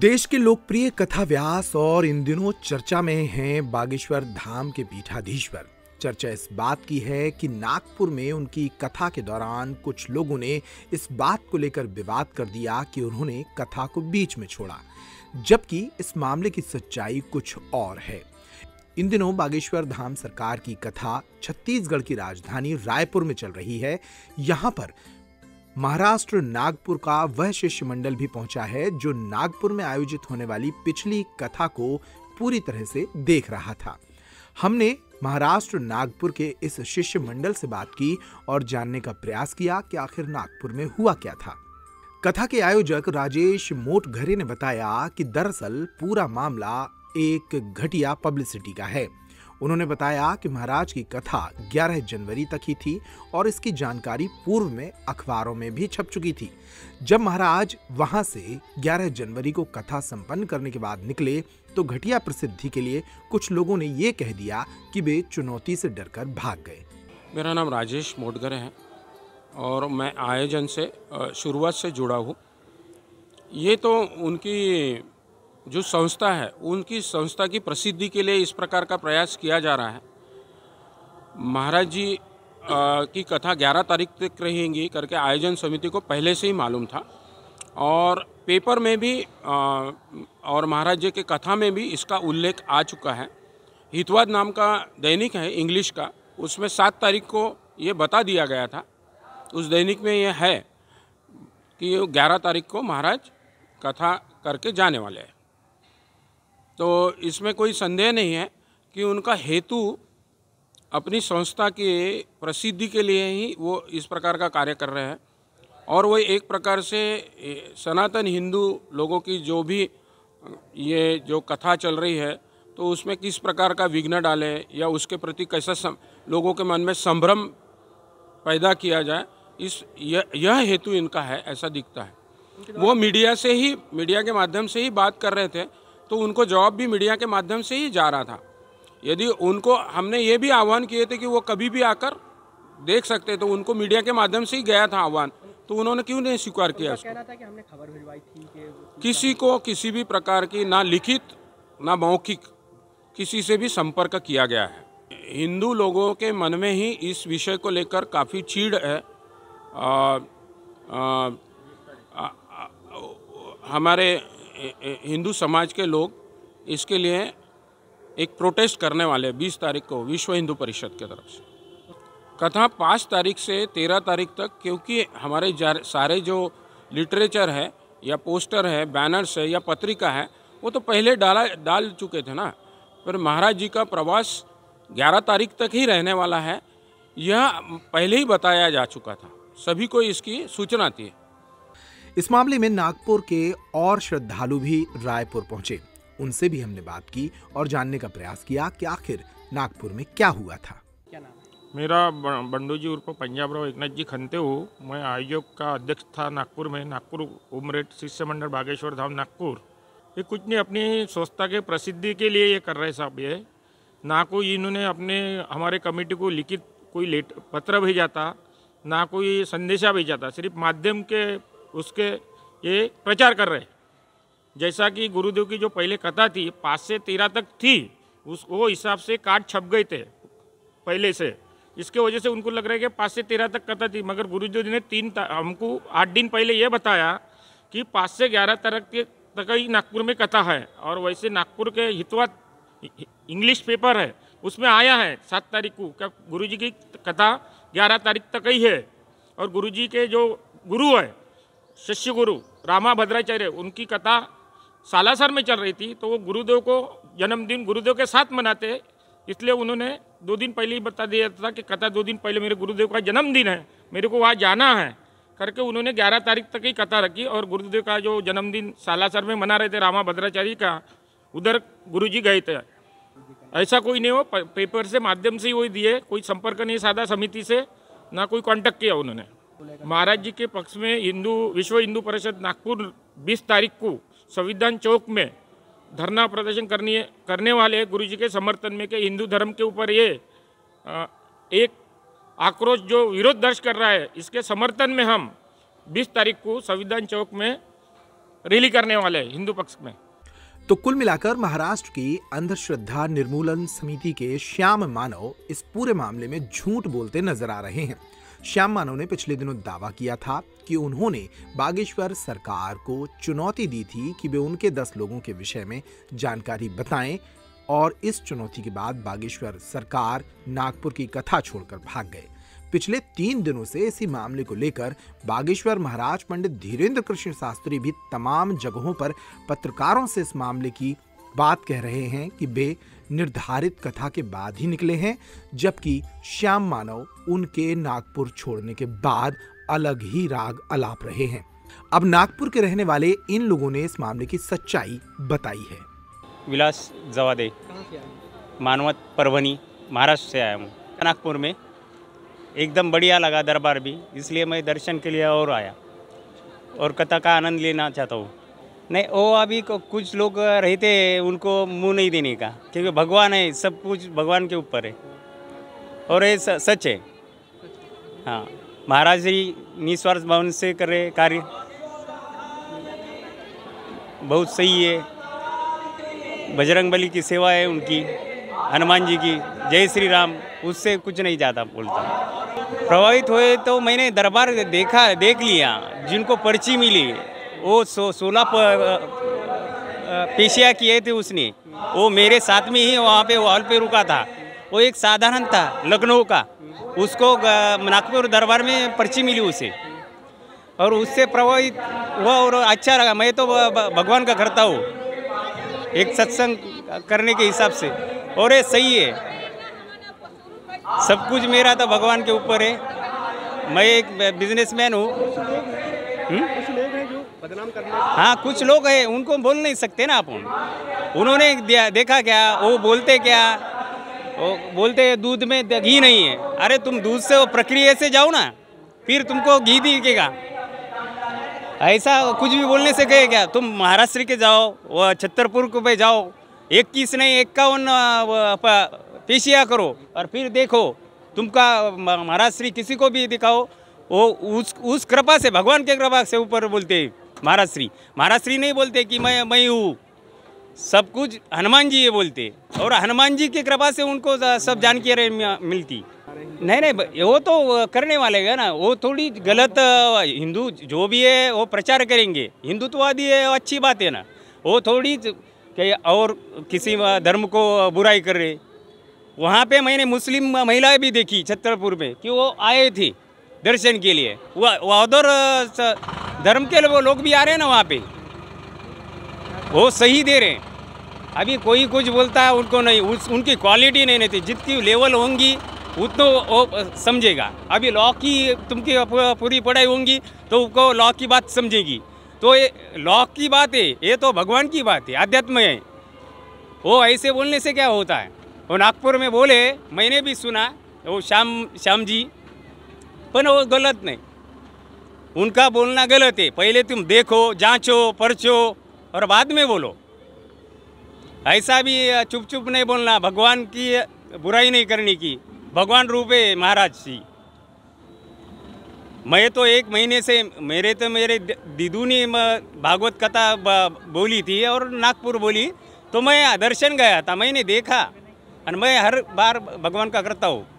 देश के लोकप्रिय कथा व्यास और इन दिनों चर्चा में हैं बागेश्वर धाम के पीठाधीश्वर चर्चा इस बात की है कि नागपुर में उनकी कथा के दौरान कुछ लोगों ने इस बात को लेकर विवाद कर दिया कि उन्होंने कथा को बीच में छोड़ा जबकि इस मामले की सच्चाई कुछ और है इन दिनों बागेश्वर धाम सरकार की कथा छत्तीसगढ़ की राजधानी रायपुर में चल रही है यहाँ पर महाराष्ट्र नागपुर का वह शिष्य मंडल भी पहुंचा है जो नागपुर में आयोजित होने वाली पिछली कथा को पूरी तरह से देख रहा था हमने महाराष्ट्र नागपुर के इस शिष्य मंडल से बात की और जानने का प्रयास किया कि आखिर नागपुर में हुआ क्या था कथा के आयोजक राजेश मोटघरे ने बताया कि दरअसल पूरा मामला एक घटिया पब्लिसिटी का है उन्होंने बताया कि महाराज की कथा 11 जनवरी तक ही थी और इसकी जानकारी पूर्व में अखबारों में भी छप चुकी थी जब महाराज वहां से 11 जनवरी को कथा संपन्न करने के बाद निकले तो घटिया प्रसिद्धि के लिए कुछ लोगों ने ये कह दिया कि वे चुनौती से डरकर भाग गए मेरा नाम राजेश मोडगर है और मैं आयोजन से शुरुआत से जुड़ा हूँ ये तो उनकी जो संस्था है उनकी संस्था की प्रसिद्धि के लिए इस प्रकार का प्रयास किया जा रहा है महाराज जी आ, की कथा 11 तारीख तक रहेंगी करके आयोजन समिति को पहले से ही मालूम था और पेपर में भी आ, और महाराज जी के कथा में भी इसका उल्लेख आ चुका है हितवाद नाम का दैनिक है इंग्लिश का उसमें सात तारीख को ये बता दिया गया था उस दैनिक में यह है कि ग्यारह तारीख को महाराज कथा करके जाने वाले हैं तो इसमें कोई संदेह नहीं है कि उनका हेतु अपनी संस्था के प्रसिद्धि के लिए ही वो इस प्रकार का कार्य कर रहे हैं और वो एक प्रकार से सनातन हिंदू लोगों की जो भी ये जो कथा चल रही है तो उसमें किस प्रकार का विघ्न डाले या उसके प्रति कैसा सम, लोगों के मन में संभ्रम पैदा किया जाए इस यह, यह हेतु इनका है ऐसा दिखता है वो मीडिया से ही मीडिया के माध्यम से ही बात कर रहे थे तो उनको जवाब भी मीडिया के माध्यम से ही जा रहा था यदि उनको हमने ये भी आह्वान किए थे कि वो कभी भी आकर देख सकते तो उनको मीडिया के माध्यम से ही गया था आह्वान तो उन्होंने क्यों नहीं स्वीकार किया उसको कहना था कि हमने खबर भिजवाई थी कि किसी को किसी भी प्रकार की ना लिखित ना मौखिक किसी से भी संपर्क किया गया है हिंदू लोगों के मन में ही इस विषय को लेकर काफ़ी चीड़ है आ, आ, आ, हमारे हिंदू समाज के लोग इसके लिए एक प्रोटेस्ट करने वाले 20 तारीख को विश्व हिंदू परिषद के तरफ से कथा पाँच तारीख से तेरह तारीख तक क्योंकि हमारे सारे जो लिटरेचर है या पोस्टर है बैनर्स है या पत्रिका है वो तो पहले डाला डाल चुके थे ना पर महाराज जी का प्रवास ग्यारह तारीख तक ही रहने वाला है यह पहले ही बताया जा चुका था सभी को इसकी सूचना थी इस मामले में नागपुर के और श्रद्धालु भी रायपुर पहुंचे उनसे भी हमने बात की और जानने का प्रयास किया कि आखिर नागपुर में क्या हुआ था क्या नाम मेरा बंडू जी उर्फ राव एकनाथ जी खनते हूँ मैं आयोग का अध्यक्ष था नागपुर में नागपुर उमरेट मंडल बागेश्वर धाम नागपुर ये कुछ नहीं अपनी स्वच्छता के प्रसिद्धि के लिए ये कर रहे साहब ये ना कोई इन्होंने अपने हमारे कमेटी को लिखित कोई लेट पत्र भेजा था ना कोई संदेशा भेजा था सिर्फ माध्यम के उसके ये प्रचार कर रहे जैसा कि गुरुदेव की जो पहले कथा थी पाँच से तेरह तक थी उस वो हिसाब से कार्ड छप गए थे पहले से इसके वजह से उनको लग रहा है कि पाँच से तेरह तक कथा थी मगर गुरुदेव जी ने तीन हमको आठ दिन पहले ये बताया कि पाँच से ग्यारह तक तक ही नागपुर में कथा है और वैसे नागपुर के हितवा इंग्लिश पेपर है उसमें आया है सात तारीख को क्या गुरु जी की कथा ग्यारह तारीख तक ही है और गुरु जी के जो गुरु है शिष्य गुरु रामा भद्राचार्य उनकी कथा सालासर में चल रही थी तो वो गुरुदेव को जन्मदिन गुरुदेव के साथ मनाते इसलिए उन्होंने दो दिन पहले ही बता दिया था कि कथा दो दिन पहले मेरे गुरुदेव का जन्मदिन है मेरे को वहाँ जाना है करके उन्होंने 11 तारीख तक ही कथा रखी और गुरुदेव का जो जन्मदिन सालासर में मना रहे थे रामा भद्राचार्य का उधर गुरु गए थे ऐसा कोई नहीं हो पेपर से माध्यम से ही वही दिए कोई संपर्क नहीं साधा समिति से ना कोई कॉन्टैक्ट किया उन्होंने महाराज जी के पक्ष में हिंदू विश्व हिंदू परिषद नागपुर 20 तारीख को संविधान चौक में धरना प्रदर्शन करने करने वाले गुरु जी के समर्थन में के हिंदू धर्म के ऊपर ये एक आक्रोश जो विरोध दर्ज कर रहा है इसके समर्थन में हम 20 तारीख को संविधान चौक में रैली करने वाले हैं हिंदू पक्ष में तो कुल मिलाकर महाराष्ट्र की अंधश्रद्धा निर्मूलन समिति के श्याम मानव इस पूरे मामले में झूठ बोलते नजर आ रहे हैं श्याम मानव ने पिछले दिनों दावा किया था कि उन्होंने बागेश्वर सरकार को चुनौती दी थी कि वे उनके दस लोगों के विषय में जानकारी बताएं और इस चुनौती के बाद बागेश्वर सरकार नागपुर की कथा छोड़कर भाग गए पिछले तीन दिनों से इसी मामले को लेकर बागेश्वर महाराज पंडित धीरेन्द्र कृष्ण शास्त्री भी तमाम जगहों पर पत्रकारों से इस मामले की बात कह रहे हैं कि वे निर्धारित कथा के बाद ही निकले हैं जबकि श्याम मानव उनके नागपुर छोड़ने के बाद अलग ही राग अलाप रहे हैं अब नागपुर के रहने वाले इन लोगों ने इस मामले की सच्चाई बताई है विलास जवादे मानवत परवनी महाराष्ट्र से आया हूँ नागपुर में एकदम बढ़िया लगा दरबार भी इसलिए मैं दर्शन के लिए और आया और कथा का आनंद लेना चाहता हूँ नहीं वो अभी कुछ लोग रहते हैं उनको मुंह नहीं देने का क्योंकि भगवान है सब कुछ भगवान के ऊपर है और ये सच है हाँ महाराज जी निस्वार्थ भवन से कर रहे कार्य बहुत सही है बजरंग बली की सेवा है उनकी हनुमान जी की जय श्री राम उससे कुछ नहीं ज़्यादा बोलता प्रभावित हुए तो मैंने दरबार देखा देख लिया जिनको पर्ची मिली वो सो, सोलह पेशिया किए थे उसने वो मेरे साथ में ही वहाँ पे हॉल पे रुका था वो एक साधारण था लखनऊ का उसको नागपुर दरबार में पर्ची मिली उसे और उससे प्रभावित हुआ और अच्छा लगा मैं तो भगवान का करता हूँ एक सत्संग करने के हिसाब से और ये सही है सब कुछ मेरा तो भगवान के ऊपर है मैं एक बिजनेसमैन हूँ बदनाम करना हाँ कुछ लोग हैं उनको बोल नहीं सकते ना आप उन्होंने देखा क्या वो बोलते क्या वो बोलते दूध में घी नहीं है अरे तुम दूध से वो प्रक्रिया से जाओ ना फिर तुमको घी दिखेगा ऐसा कुछ भी बोलने से कहे क्या तुम महाराष्ट्र के जाओ वो छतरपुर पे जाओ इक्कीस नहीं इक्यावन पेशिया करो और फिर देखो तुमका महाराष्ट्री किसी को भी दिखाओ वो उस उस कृपा से भगवान के कृपा से ऊपर बोलते हैं महाराज श्री महाराज श्री नहीं बोलते कि मैं मैं हूँ सब कुछ हनुमान जी ये बोलते और हनुमान जी की कृपा से उनको सब जानकारी मिलती नहीं नहीं वो तो करने वाले हैं ना वो थोड़ी गलत हिंदू जो भी है वो प्रचार करेंगे हिंदुत्ववादी है अच्छी बात है ना वो थोड़ी कि और किसी धर्म को बुराई कर रहे वहाँ पे मैंने मुस्लिम महिलाएं भी देखी छतरपुर में कि वो आए थे दर्शन के लिए वह उधर धर्म के लोग लोग भी आ रहे हैं ना वहाँ पे वो सही दे रहे हैं अभी कोई कुछ बोलता है उनको नहीं उस, उनकी क्वालिटी नहीं रहती जितनी लेवल होंगी उतना वो समझेगा अभी लॉ की तुमकी पूरी पढ़ाई होंगी तो उनको लॉ की बात समझेगी तो ये लॉ की बात है ये तो भगवान की बात है आध्यात्म है वो ऐसे बोलने से क्या होता है वो नागपुर में बोले मैंने भी सुना वो श्याम श्याम जी पर वो गलत नहीं उनका बोलना गलत है पहले तुम देखो जांचो परचो और बाद में बोलो ऐसा भी चुप चुप नहीं बोलना भगवान की बुराई नहीं करने की भगवान रूप है महाराज जी मैं तो एक महीने से मेरे तो मेरे दीदू ने भागवत कथा बोली थी और नागपुर बोली तो मैं दर्शन गया था मैंने देखा और मैं हर बार भगवान का करता हूँ